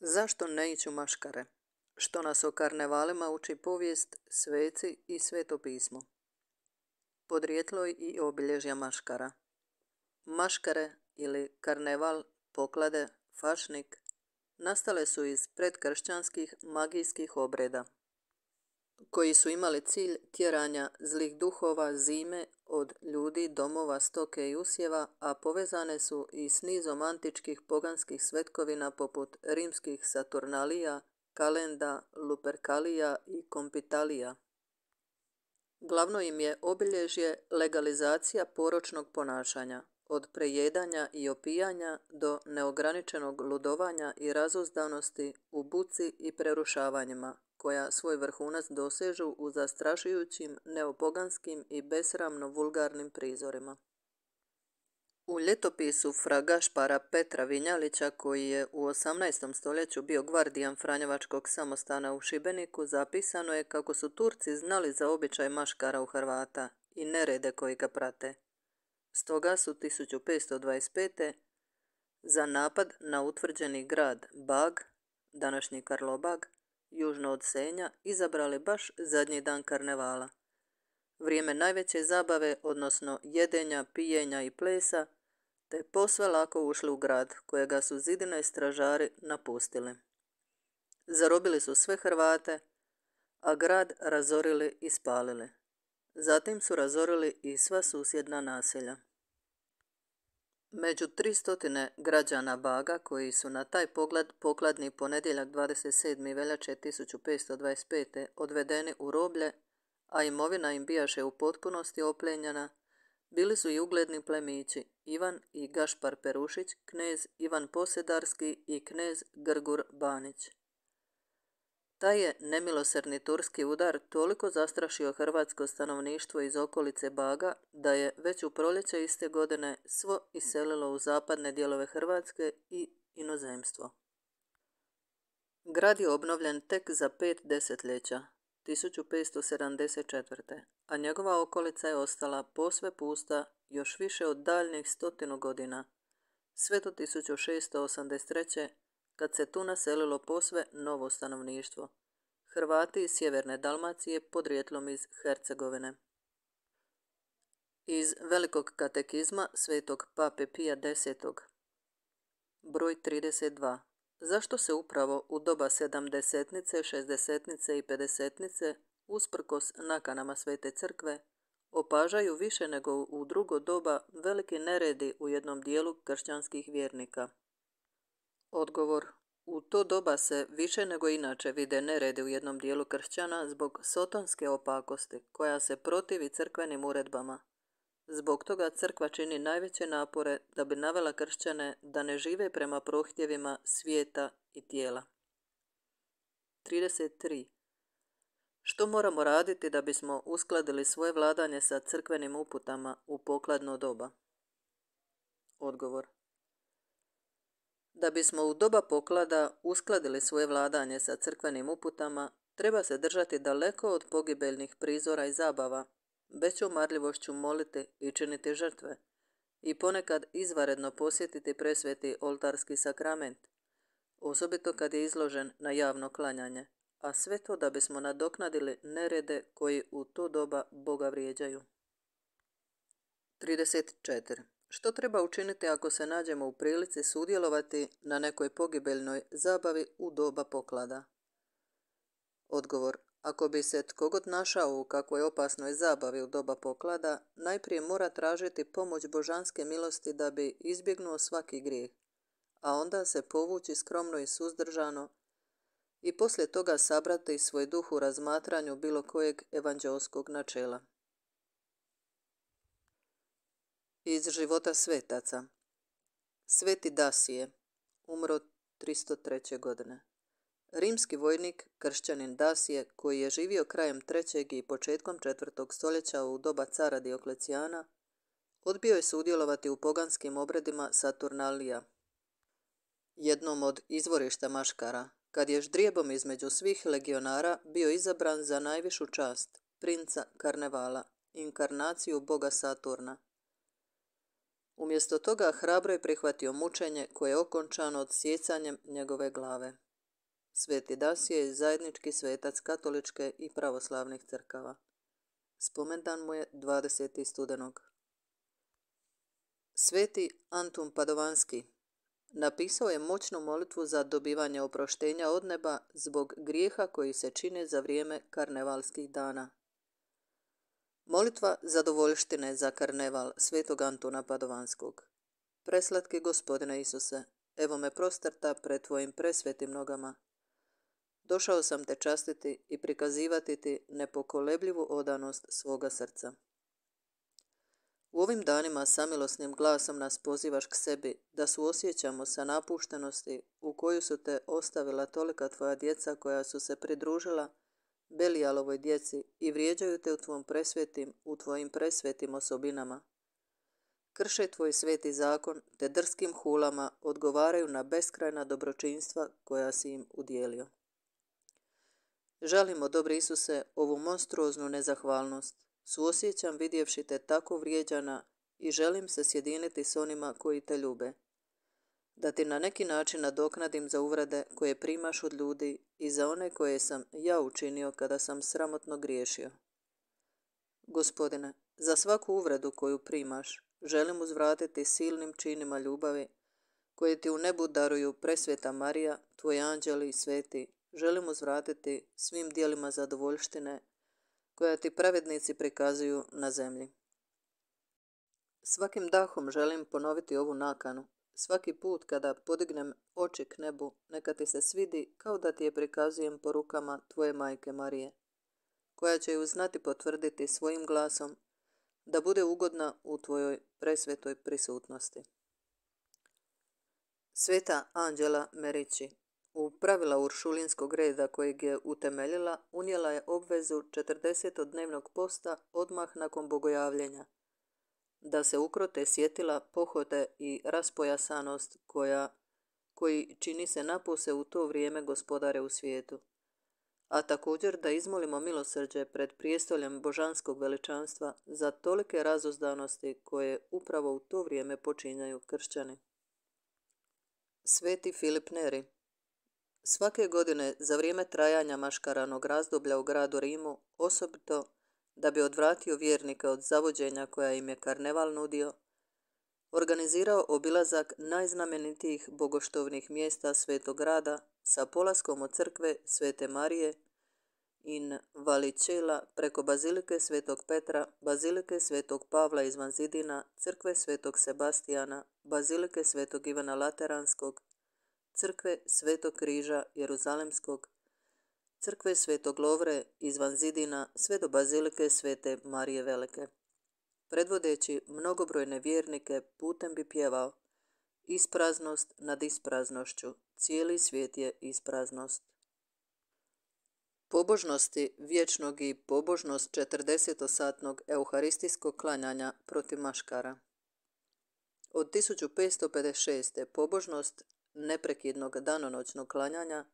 Zašto ne iću maškare? Što nas o karnevalima uči povijest, sveci i sveto pismo. Podrijetlo i obilježja maškara. Maškare ili karneval, poklade, fašnik nastale su iz predkršćanskih magijskih obreda koji su imali cilj tjeranja zlih duhova zime od ljudi, domova, stoke i usjeva, a povezane su i s nizom antičkih poganskih svetkovina poput rimskih Saturnalija, Kalenda, Luperkalija i Kompitalija. Glavno im je obilježje legalizacija poročnog ponašanja, od prejedanja i opijanja do neograničenog ludovanja i razuzdanosti u buci i prerušavanjima, koja svoj vrhunac dosežu u zastrašujućim, neopoganskim i besramno vulgarnim prizorima. U ljetopisu fragašpara Petra Vinjalića, koji je u 18. stoljeću bio gvardijan Franjevačkog samostana u Šibeniku, zapisano je kako su Turci znali za običaj maškara u Hrvata i nerede koji ga prate. Stoga su 1525. za napad na utvrđeni grad Bag, današnji Karlobag, južno od Senja, izabrali baš zadnji dan karnevala. Vrijeme najveće zabave, odnosno jedenja, pijenja i plesa, te posve lako ušli u grad kojega su zidine stražari napustili. Zarobili su sve Hrvate, a grad razorili i spalili. Zatim su razorili i sva susjedna naselja. Među 300 građana Baga koji su na taj pogled pokladni ponedjeljak 27. veljače 1525. odvedeni u roblje, a imovina im bijaše u potpunosti oplenjena, bili su i ugledni plemići Ivan i Gašpar Perušić, knez Ivan Posedarski i knez Grgur Banić. Taj je nemilosrni turski udar toliko zastrašio hrvatsko stanovništvo iz okolice Baga da je već u proljeće iste godine svo iselilo u zapadne dijelove Hrvatske i inozemstvo. Grad je obnovljen tek za pet desetljeća, 1574. a njegova okolica je ostala posve pusta još više od daljnih stotinu godina, sve do 1683 kad se tu naselilo posve novo stanovništvo. Hrvati iz sjeverne Dalmacije podrijetlom iz Hercegovine. Iz velikog katekizma svetog pape Pija X. Broj 32. Zašto se upravo u doba sedamdesetnice, šestdesetnice i pedesetnice, usprkos nakanama Svete crkve, opažaju više nego u drugo doba veliki neredi u jednom dijelu kršćanskih vjernika? Odgovor. U to doba se više nego inače vide neredi u jednom dijelu kršćana zbog sotonske opakosti koja se protivi crkvenim uredbama. Zbog toga crkva čini najveće napore da bi navela kršćane da ne žive prema prohtjevima svijeta i tijela. 33. Što moramo raditi da bismo uskladili svoje vladanje sa crkvenim uputama u pokladno doba? Odgovor. Da bismo u doba poklada uskladili svoje vladanje sa crkvenim uputama, treba se držati daleko od pogibeljnih prizora i zabava, veću marljivošću moliti i činiti žrtve, i ponekad izvaredno posjetiti presveti oltarski sakrament, osobito kad je izložen na javno klanjanje, a sve to da bismo nadoknadili nerede koji u to doba Boga vrijeđaju. 34. Što treba učiniti ako se nađemo u prilici sudjelovati na nekoj pogibeljnoj zabavi u doba poklada? Odgovor. Ako bi se tko god našao u kakvoj opasnoj zabavi u doba poklada, najprije mora tražiti pomoć božanske milosti da bi izbjegnuo svaki grijeh, a onda se povući skromno i suzdržano i poslije toga sabrati svoj duh u razmatranju bilo kojeg evanđelskog načela. iz života svetaca. Sveti Dasije, umro 303. godine. Rimski vojnik, kršćanin Dasije, koji je živio krajem 3. i početkom 4. stoljeća u doba cara Dioklecijana, odbio je sudjelovati u poganskim obredima Saturnalija, jednom od izvorišta Maškara, kad je ždrijebom između svih legionara bio izabran za najvišu čast, princa Karnevala, inkarnaciju boga Saturna – Umjesto toga hrabro je prihvatio mučenje koje je okončano sjecanjem njegove glave. Sveti Das je zajednički svetac katoličke i pravoslavnih crkava. Spomendan mu je 20. studenog. Sveti Antun Padovanski napisao je moćnu molitvu za dobivanje oproštenja od neba zbog grijeha koji se čine za vrijeme karnevalskih dana. Molitva zadovoljštine za karneval svetog Antuna Padovanskog. Preslatki gospodine Isuse, evo me prostrta pred tvojim presvetim nogama. Došao sam te častiti i prikazivati ti nepokolebljivu odanost svoga srca. U ovim danima samilosnim glasom nas pozivaš k sebi da suosjećamo sa napuštenosti u koju su te ostavila tolika tvoja djeca koja su se pridružila Belijalovoj djeci i vrijeđaju te u tvom presvetim, u tvojim presvetim osobinama. Krše tvoj sveti zakon te drskim hulama odgovaraju na beskrajna dobročinstva koja si im udjelio. Žalimo, dobri Isuse, ovu monstruoznu nezahvalnost. Suosjećam vidjevši te tako vrijeđana i želim se sjediniti s onima koji te ljube da ti na neki način nadoknadim za uvrede koje primaš od ljudi i za one koje sam ja učinio kada sam sramotno griješio. Gospodine, za svaku uvredu koju primaš, želim uzvratiti silnim činima ljubavi koje ti u nebu daruju presveta Marija, tvoji anđeli i sveti, želim uzvratiti svim dijelima zadovoljštine koja ti pravednici prikazuju na zemlji. Svakim dahom želim ponoviti ovu nakanu, Svaki put kada podignem oči k nebu, neka ti se svidi kao da ti je prikazujem rukama tvoje majke Marije, koja će ju znati potvrditi svojim glasom da bude ugodna u tvojoj presvetoj prisutnosti. Sveta Anđela Merići u pravila Uršulinskog reda kojeg je utemeljila unijela je obvezu 40-dnevnog posta odmah nakon bogojavljenja – da se ukrote sjetila pohote i raspojasanost koja, koji čini se napose u to vrijeme gospodare u svijetu. A također da izmolimo milosrđe pred prijestoljem božanskog veličanstva za tolike razozdanosti koje upravo u to vrijeme počinjaju kršćani. Sveti Filip Neri Svake godine za vrijeme trajanja maškaranog razdoblja u gradu Rimu, osobito da bi odvratio vjernike od zavođenja koja im je karneval nudio, organizirao obilazak najznamenitijih bogoštovnih mjesta Svetog grada sa polaskom od crkve Svete Marije in Valičela preko Bazilike Svetog Petra, Bazilike Svetog Pavla izvan zidina, Crkve Svetog Sebastijana, Bazilike Svetog Ivana Lateranskog, Crkve Svetog Križa Jeruzalemskog, crkve Svetog Lovre izvan zidina sve do bazilike Svete Marije Velike. Predvodeći mnogobrojne vjernike putem bi pjevao Ispraznost nad ispraznošću, cijeli svijet je ispraznost. Pobožnosti vječnog i pobožnost 40-satnog euharistijskog klanjanja protiv maškara. Od 1556. pobožnost neprekidnog danonoćnog klanjanja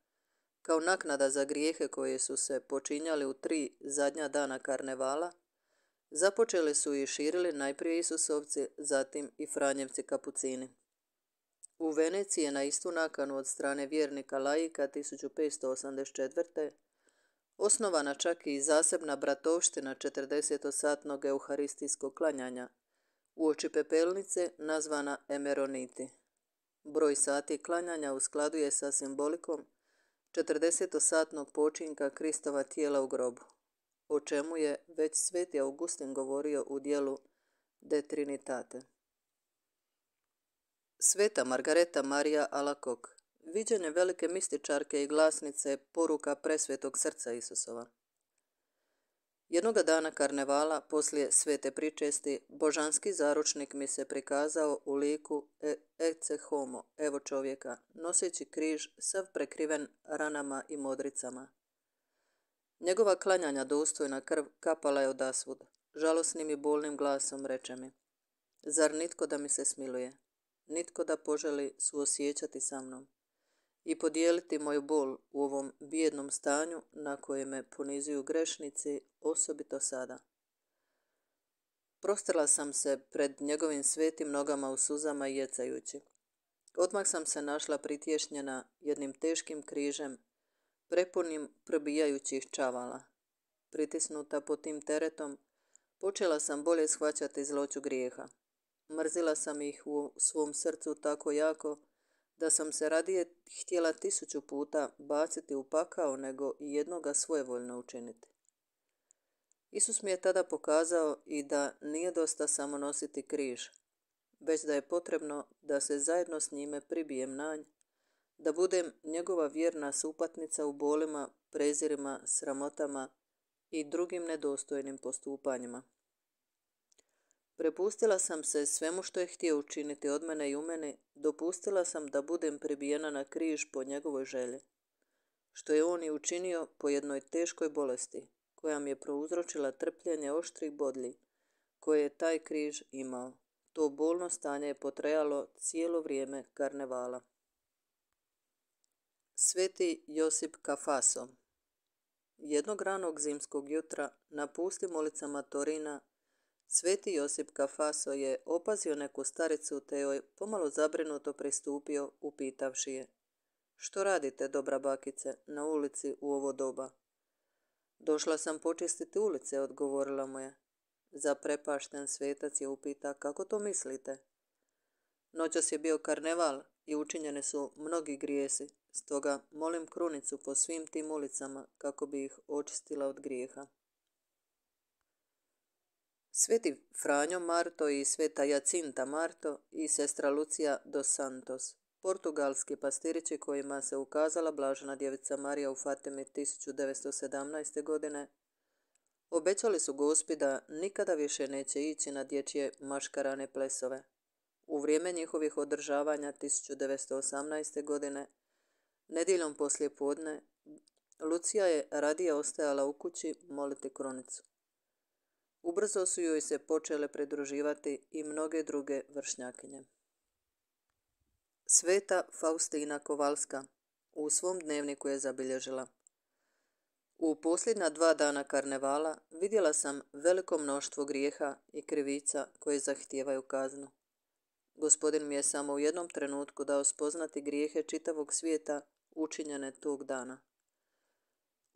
kao naknada za grijehe koje su se počinjali u tri zadnja dana karnevala, započeli su i širili najprije Isusovci, zatim i Franjevci kapucini. U Veneciji je na istu nakanu od strane vjernika laika 1584. osnovana čak i zasebna bratovština 40-satnog euharistijskog klanjanja, u oči pepelnice nazvana Emeroniti. Broj sati klanjanja u skladu je sa simbolikom 40-satnog počinka Kristova tijela u grobu, o čemu je već sveti Augustin govorio u dijelu De Trinitate. Sveta Margareta Marija Alakok, viđene velike mističarke i glasnice poruka presvetog srca Isusova. Jednoga dana karnevala, poslije svete pričesti, božanski zaručnik mi se prikazao u liku Ece Homo, evo čovjeka, noseći križ, sav prekriven ranama i modricama. Njegova klanjanja dostojna krv kapala je odasvud. Žalosnim i bolnim glasom reče mi. Zar nitko da mi se smiluje? Nitko da poželi suosjećati sa mnom i podijeliti moju bol u ovom bijednom stanju na koje me ponizuju grešnici, osobito sada. Prostrla sam se pred njegovim svetim nogama u suzama jecajući. Odmah sam se našla pritješnjena jednim teškim križem, prepunim probijajućih čavala. Pritisnuta pod tim teretom, počela sam bolje shvaćati zloću grijeha. Mrzila sam ih u svom srcu tako jako da sam se radije htjela tisuću puta baciti u pakao nego jednoga svojevoljno učiniti. Isus mi je tada pokazao i da nije dosta samo nositi križ, već da je potrebno da se zajedno s njime pribijem na nj, da budem njegova vjerna supatnica u bolima, prezirima, sramotama i drugim nedostojnim postupanjima. Prepustila sam se svemu što je htio učiniti od mene i u meni, dopustila sam da budem pribijena na križ po njegovoj želji. Što je on i učinio po jednoj teškoj bolesti, koja mi je prouzročila trpljenje oštrih bodlji, koje je taj križ imao. To bolno stanje je potrajalo cijelo vrijeme karnevala. Sveti Josip Kafaso Jednog ranog zimskog jutra na pustim ulicama Torina Sveti Josip Kafaso je opazio neku staricu te joj pomalo zabrinuto pristupio upitavši je Što radite, dobra bakice, na ulici u ovo doba? Došla sam počistiti ulice, odgovorila mu je. Zaprepašten svetac je upita kako to mislite. Noćas je bio karneval i učinjene su mnogi grijesi, stoga molim krunicu po svim tim ulicama kako bi ih očistila od grijeha. Sveti Franjo Marto i sveta Jacinta Marto i sestra Lucija dos Santos, portugalski pastirići kojima se ukazala blažena djevica Marija u Fatimi 1917. godine, obećali su gospi da nikada više neće ići na dječje maškarane plesove. U vrijeme njihovih održavanja 1918. godine, nedjeljom poslije podne, Lucija je radije ostajala u kući moliti kronicu. Ubrzo su joj se počele pridruživati i mnoge druge vršnjakinje. Sveta Faustina Kovalska u svom dnevniku je zabilježila. U posljedna dva dana karnevala vidjela sam veliko mnoštvo grijeha i krivica koje zahtijevaju kaznu. Gospodin mi je samo u jednom trenutku dao spoznati grijehe čitavog svijeta učinjene tog dana.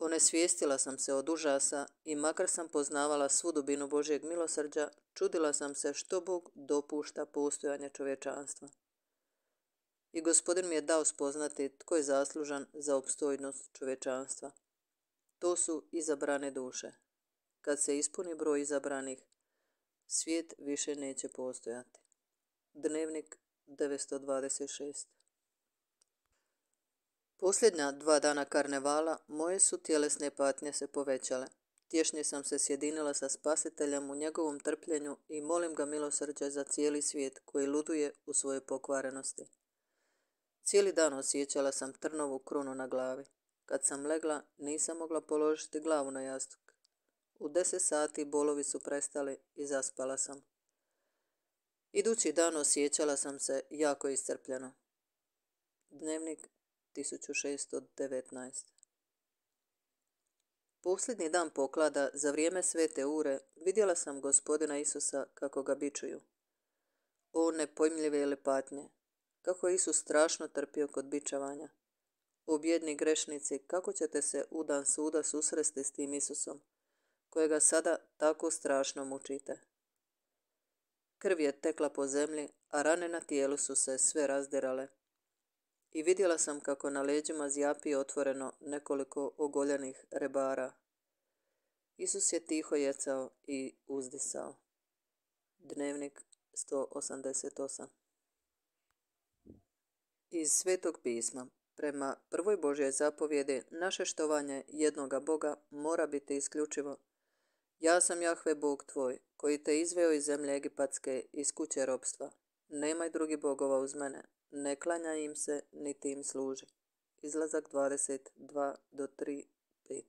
Onesvijestila sam se od užasa i makar sam poznavala svu dubinu Božjeg milosrđa, čudila sam se što Bog dopušta postojanje čovječanstva. I gospodin mi je dao spoznati tko je zaslužan za opstojnost čovječanstva. To su izabrane duše. Kad se ispuni broj izabranih, svijet više neće postojati. Dnevnik 926 Posljednja dva dana karnevala moje su tjelesne patnje se povećale. Tješnje sam se sjedinila sa spasiteljem u njegovom trpljenju i molim ga milosrđe za cijeli svijet koji luduje u svojoj pokvarenosti. Cijeli dan osjećala sam trnovu krunu na glavi. Kad sam legla, nisam mogla položiti glavu na jastuk. U deset sati bolovi su prestali i zaspala sam. Idući dan osjećala sam se jako iscrpljeno. Dnevnik 1619. Posljednji dan poklada, za vrijeme svete ure, vidjela sam gospodina Isusa kako ga bičuju. O nepojmljive ili patnje, kako je Isus strašno trpio kod bičavanja. O bjedni grešnici, kako ćete se u dan suda susresti s tim Isusom, kojega sada tako strašno mučite. Krv je tekla po zemlji, a rane na tijelu su se sve razdirale i vidjela sam kako na leđima zjapi otvoreno nekoliko ogoljenih rebara. Isus je tiho jecao i uzdisao. Dnevnik 188 Iz Svetog pisma prema prvoj Božjoj zapovjedi naše štovanje jednoga Boga mora biti isključivo. Ja sam Jahve Bog tvoj, koji te izveo iz zemlje Egipatske iz kuće robstva. Nemaj drugi bogova uz mene, ne klanja im se, niti im služi. Izlazak 22 do 3, 5.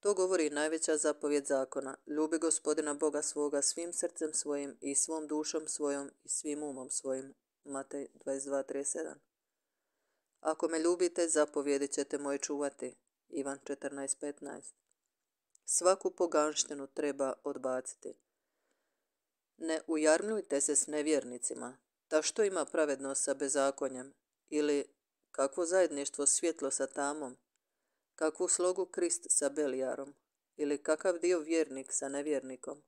To govori najveća zapovjed zakona. Ljubi gospodina Boga svoga svim srcem svojim i svom dušom svojom i svim umom svojim. Matej 22.37 Ako me ljubite, zapovjedit ćete moje čuvati. Ivan 14.15 Svaku poganštinu treba odbaciti. Ne ujarmljujte se s nevjernicima. Ta što ima pravednost sa bezakonjem? Ili kakvo zajedništvo svjetlo sa tamom? Kakvu slogu Krist sa Belijarom? Ili kakav dio vjernik sa nevjernikom?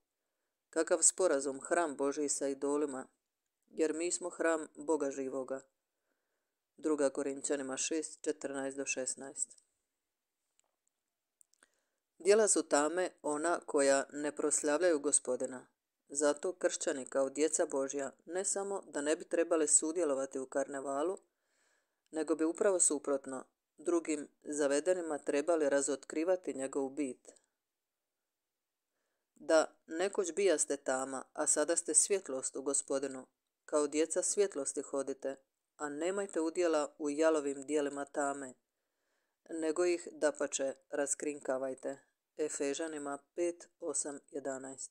Kakav sporazum hram Boži sa idolima? Jer mi smo hram Boga živoga. 2. Korinčanima 6, 14 do 16. Dijela su tame ona koja ne proslavljaju gospodina, zato kršćani kao djeca Božja ne samo da ne bi trebali sudjelovati u karnevalu, nego bi upravo suprotno drugim zavedenima trebali razotkrivati njegov bit. Da, nekoć bijaste tama, a sada ste svjetlost u gospodinu. Kao djeca svjetlosti hodite, a nemajte udjela u jalovim dijelima tame, nego ih da dapače raskrinkavajte. Efežanima 5.8.11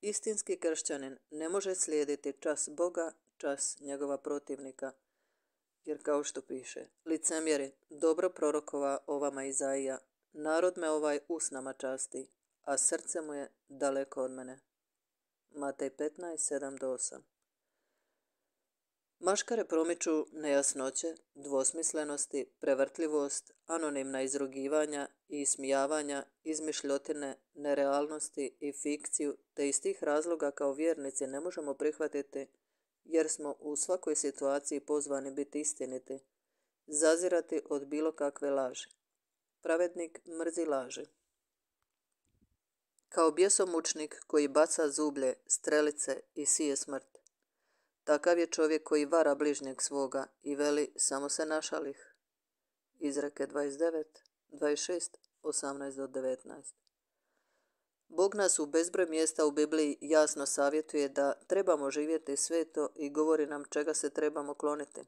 Istinski kršćanin ne može slijediti čas Boga, čas njegova protivnika. Jer kao što piše, licemjeri, dobro prorokova ovama Izaija, narod me ovaj usnama časti, a srce mu je daleko od mene. Matej 15, 7-8 Maškare promiču nejasnoće, dvosmislenosti, prevrtljivost, anonimna izrugivanja i smijavanja, izmišljotine, nerealnosti i fikciju, te iz tih razloga kao vjernici ne možemo prihvatiti jer smo u svakoj situaciji pozvani biti istiniti, zazirati od bilo kakve laži. Pravednik mrzi laži. Kao bjesomučnik koji baca zublje, strelice i sije smrt. Takav je čovjek koji vara bližnjeg svoga i veli samo se našalih. Izreke 29. 26, 18 do 19. Bog nas u bezbroj mjesta u Bibliji jasno savjetuje da trebamo živjeti sveto i govori nam čega se trebamo kloniti.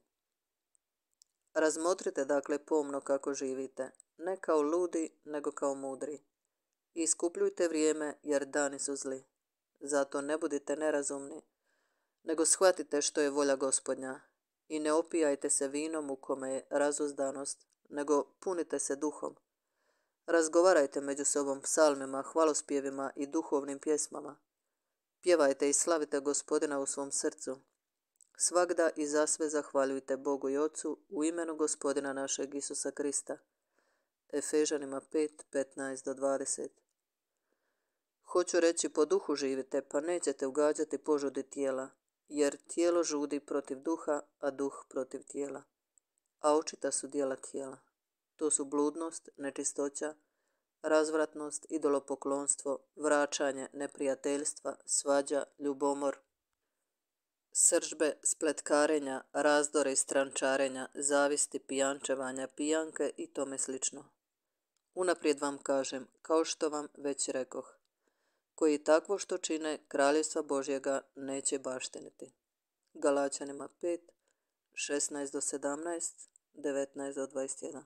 Razmotrite dakle pomno kako živite, ne kao ludi, nego kao mudri. Iskupljujte vrijeme jer dani su zli. Zato ne budite nerazumni, nego shvatite što je volja gospodnja i ne opijajte se vinom u kome je razuzdanost, nego punite se duhom. Razgovarajte među sobom psalmima, hvalospjevima i duhovnim pjesmama. Pjevajte i slavite gospodina u svom srcu. Svakda i za sve zahvaljujte Bogu i Ocu u imenu gospodina našeg Isusa Krista. Efežanima 5.15-20 Hoću reći po duhu živite, pa nećete ugađati požudi tijela, jer tijelo žudi protiv duha, a duh protiv tijela a očita su dijela tijela. To su bludnost, nečistoća, razvratnost, idolopoklonstvo, vraćanje, neprijateljstva, svađa, ljubomor, sržbe, spletkarenja, razdore i strančarenja, zavisti, pijančevanja, pijanke i tome slično. Unaprijed vam kažem, kao što vam već rekoh, koji takvo što čine kraljevstva Božjega neće baštiniti. Galačanima 5, 16 do 17, 19 do 21.